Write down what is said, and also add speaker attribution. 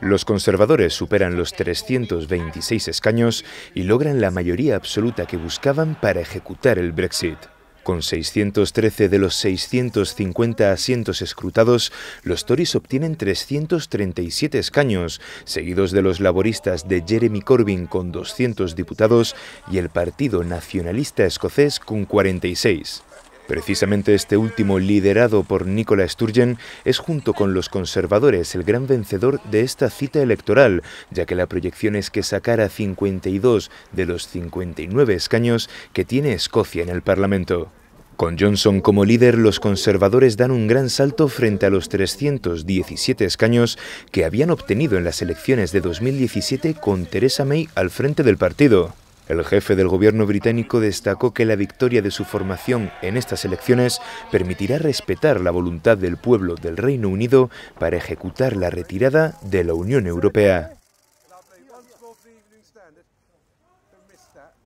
Speaker 1: Los conservadores superan los 326 escaños y logran la mayoría absoluta que buscaban para ejecutar el Brexit. Con 613 de los 650 asientos escrutados, los Tories obtienen 337 escaños, seguidos de los laboristas de Jeremy Corbyn con 200 diputados y el Partido Nacionalista Escocés con 46. Precisamente este último, liderado por Nicola Sturgeon, es junto con los conservadores el gran vencedor de esta cita electoral, ya que la proyección es que sacara 52 de los 59 escaños que tiene Escocia en el Parlamento. Con Johnson como líder, los conservadores dan un gran salto frente a los 317 escaños que habían obtenido en las elecciones de 2017 con Theresa May al frente del partido. El jefe del gobierno británico destacó que la victoria de su formación en estas elecciones permitirá respetar la voluntad del pueblo del Reino Unido para ejecutar la retirada de la Unión Europea.